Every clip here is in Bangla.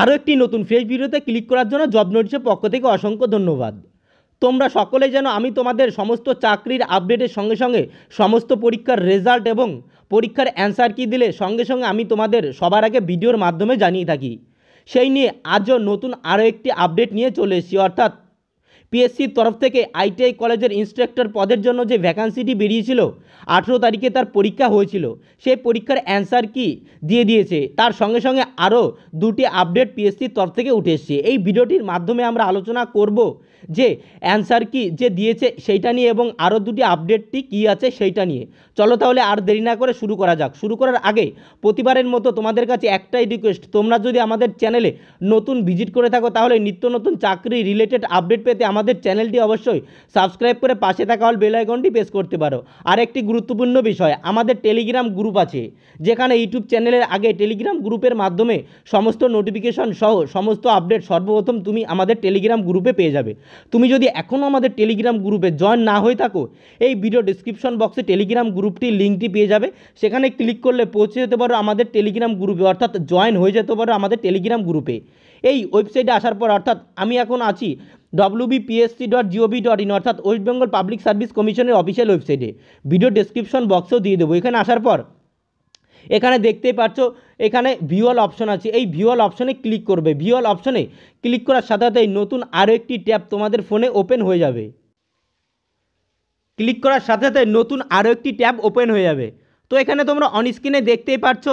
আরও একটি নতুন ফ্রেশ ভিডিওতে ক্লিক করার জন্য জব নোটিসের পক্ষ থেকে অসংখ্য ধন্যবাদ তোমরা সকলে যেন আমি তোমাদের সমস্ত চাকরির আপডেটের সঙ্গে সঙ্গে সমস্ত পরীক্ষার রেজাল্ট এবং পরীক্ষার অ্যান্সার কি দিলে সঙ্গে সঙ্গে আমি তোমাদের সবার আগে ভিডিওর মাধ্যমে জানিয়ে থাকি সেই নিয়ে আজও নতুন আরও একটি আপডেট নিয়ে চলে এসেছি অর্থাৎ পিএসসির তরফ থেকে আইটিআই কলেজের ইন্সট্রাক্টর পদের জন্য যে ভ্যাকান্সিটি বেরিয়েছিল আঠেরো তারিখে তার পরীক্ষা হয়েছিল সেই পরীক্ষার অ্যান্সার কি দিয়ে দিয়েছে তার সঙ্গে সঙ্গে আরও দুটি আপডেট পিএসসির তরফ থেকে উঠে এসছে এই ভিডিওটির মাধ্যমে আমরা আলোচনা করব যে অ্যান্সার কি যে দিয়েছে সেইটা নিয়ে এবং আরও দুটি আপডেটটি কি আছে সেইটা নিয়ে চলো তাহলে আর দেরি না করে শুরু করা যাক শুরু করার আগে প্রতিবারের মতো তোমাদের কাছে একটাই রিকোয়েস্ট তোমরা যদি আমাদের চ্যানেলে নতুন ভিজিট করে থাকো তাহলে নিত্য নতুন চাকরি রিলেটেড আপডেট পেতে আমাদের আমাদের চ্যানেলটি অবশ্যই সাবস্ক্রাইব করে পাশে থাকা অল বেল আইকনটি প্রেস করতে পারো আর একটি গুরুত্বপূর্ণ বিষয় আমাদের টেলিগ্রাম গ্রুপ আছে যেখানে ইউটিউব চ্যানেলের আগে টেলিগ্রাম গ্রুপের মাধ্যমে সমস্ত নোটিফিকেশন সহ সমস্ত আপডেট সর্বপ্রথম তুমি আমাদের টেলিগ্রাম গ্রুপে পেয়ে যাবে তুমি যদি এখনও আমাদের টেলিগ্রাম গ্রুপে জয়েন না হয়ে থাকো এই ভিডিও ডিসক্রিপশন বক্সে টেলিগ্রাম গ্রুপটির লিঙ্কটি পেয়ে যাবে সেখানে ক্লিক করলে পৌঁছে যেতে পারো আমাদের টেলিগ্রাম গ্রুপে অর্থাৎ জয়েন হয়ে যেতে পারো আমাদের টেলিগ্রাম গ্রুপে এই ওয়েবসাইটে আসার পর অর্থাৎ আমি এখন আছি PSC dot gov dot in অর্থাৎ ওয়েস্ট বেঙ্গল পাবলিক সার্ভিস কমিশনের অফিসিয়াল ওয়েবসাইটে ভিডিও ডেসক্রিপশন বক্সেও দিয়ে দেবো এখানে আসার পর এখানে দেখতেই পাচ্ছ এখানে ভিওয়াল অপশন আছে এই ভিওয়াল অপশনে ক্লিক করবে ভিওয়াল অপশনে ক্লিক করার সাথে সাথে নতুন আরও একটি ট্যাব তোমাদের ফোনে ওপেন হয়ে যাবে ক্লিক করার সাথে সাথে নতুন আরও একটি ট্যাব ওপেন হয়ে যাবে তো এখানে তোমরা অনস্ক্রিনে দেখতেই পাচ্ছ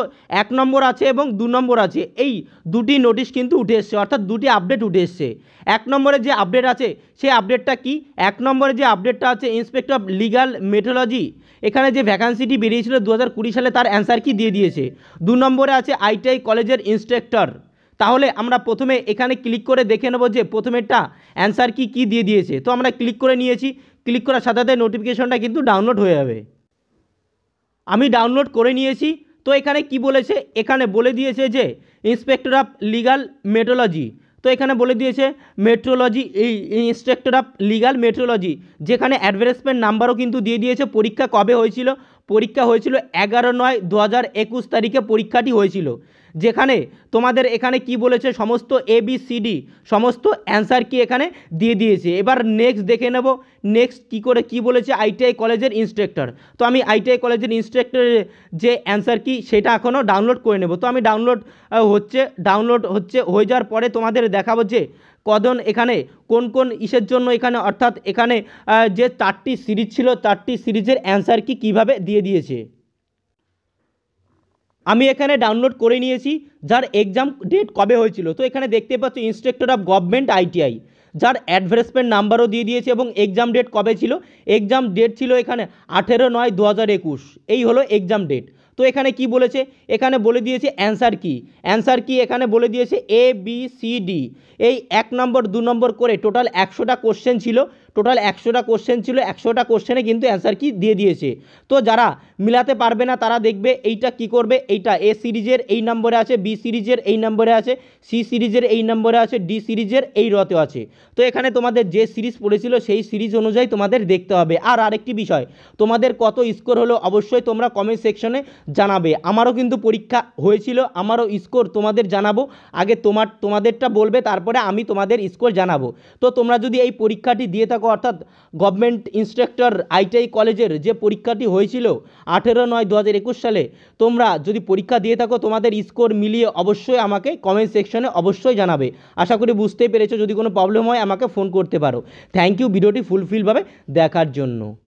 এক নম্বর আছে এবং দু নম্বর আছে এই দুটি নোটিশ কিন্তু উঠে এসছে অর্থাৎ দুটি আপডেট উঠে এসছে এক নম্বরে যে আপডেট আছে সেই আপডেটটা কি এক নম্বরে যে আপডেটটা আছে ইন্সপেক্টর অফ লিগাল মেটোলজি এখানে যে ভ্যাকান্সিটি বেরিয়েছিল দু হাজার সালে তার অ্যান্সার কি দিয়ে দিয়েছে দু নম্বরে আছে আইটিআই কলেজের ইন্সট্রাক্টর তাহলে আমরা প্রথমে এখানে ক্লিক করে দেখে নেবো যে প্রথমেরটা অ্যান্সার কি কি দিয়ে দিয়েছে তো আমরা ক্লিক করে নিয়েছি ক্লিক করার সাথে সাথে নোটিফিকেশনটা কিন্তু ডাউনলোড হয়ে যাবে আমি ডাউনলোড করে নিয়েছি তো এখানে কি বলেছে এখানে বলে দিয়েছে যে ইন্সপেক্টর অফ লিগাল মেট্রোলজি তো এখানে বলে দিয়েছে মেট্রোলজি এই ইন্সপেক্টর অফ লিগাল মেট্রোলজি যেখানে অ্যাডভার্টাইজমেন্ট নাম্বারও কিন্তু দিয়ে দিয়েছে পরীক্ষা কবে হয়েছিল পরীক্ষা হয়েছিল এগারো নয় দু হাজার একুশ তারিখে পরীক্ষাটি হয়েছিল যেখানে তোমাদের এখানে কি বলেছে সমস্ত এ বি সি ডি সমস্ত অ্যান্সার কি এখানে দিয়ে দিয়েছে এবার নেক্সট দেখে নেব নেক্সট কি করে কি বলেছে আইটিআই কলেজের ইন্সট্রাক্টর তো আমি আইটিআই কলেজের ইন্সট্রাক্টরের যে অ্যান্সার কি সেটা এখনও ডাউনলোড করে নেব তো আমি ডাউনলোড হচ্ছে ডাউনলোড হচ্ছে হয়ে যাওয়ার পরে তোমাদের দেখাবো যে কদন এখানে কোন কোন ইসের জন্য এখানে অর্থাৎ এখানে যে চারটি সিরিজ ছিল চারটি সিরিজের অ্যান্সার কি কীভাবে দিয়ে দিয়েছে আমি এখানে ডাউনলোড করে নিয়েছি যার এক্সাম ডেট কবে হয়েছিল তো এখানে দেখতে পাচ্ছ ইন্সট্রাক্টর অফ গভর্নমেন্ট আইটিআই যার অ্যাডভার্টাইজমেন্ট নাম্বারও দিয়ে দিয়েছে এবং এক্সাম ডেট কবে ছিল এক্সাম ডেট ছিল এখানে আঠেরো নয় দু এই হলো এক্সাম ডেট তো এখানে কি বলেছে এখানে বলে দিয়েছে অ্যান্সার কি অ্যান্সার কি এখানে বলে দিয়েছে এ বি সি ডি এই এক নম্বর দু নম্বর করে টোটাল একশোটা কোশ্চেন ছিল টোটাল একশোটা কোশ্চেন ছিল একশোটা কোশ্চেনে কিন্তু অ্যান্সার কি দিয়ে দিয়েছে তো যারা মিলাতে পারবে না তারা দেখবে এইটা কি করবে এইটা এ সিরিজের এই নম্বরে আছে বি সিরিজের এই নম্বরে আছে সি সিরিজের এই নম্বরে আছে ডি সিরিজের এই রতে আছে তো এখানে তোমাদের যে সিরিজ পড়েছিল সেই সিরিজ অনুযায়ী তোমাদের দেখতে হবে আর আরেকটি বিষয় তোমাদের কত স্কোর হলো অবশ্যই তোমরা কমেন্ট সেকশনে জানাবে আমারও কিন্তু পরীক্ষা হয়েছিল আমারও স্কোর তোমাদের জানাবো আগে তোমার তোমাদেরটা বলবে তারপরে আমি তোমাদের স্কোর জানাবো তো তোমরা যদি এই পরীক্ষাটি দিয়ে থাকো থাকা অর্থাৎ গভর্নমেন্ট ইন্সট্রাক্টর আইটিআই কলেজের যে পরীক্ষাটি হয়েছিল আঠেরো নয় দু সালে তোমরা যদি পরীক্ষা দিয়ে থাকো তোমাদের স্কোর মিলিয়ে অবশ্যই আমাকে কমেন্ট সেকশনে অবশ্যই জানাবে আশা করি বুঝতেই পেরেছো যদি কোনো প্রবলেম হয় আমাকে ফোন করতে পারো থ্যাংক ইউ ভিডিওটি ফুলফিলভাবে দেখার জন্য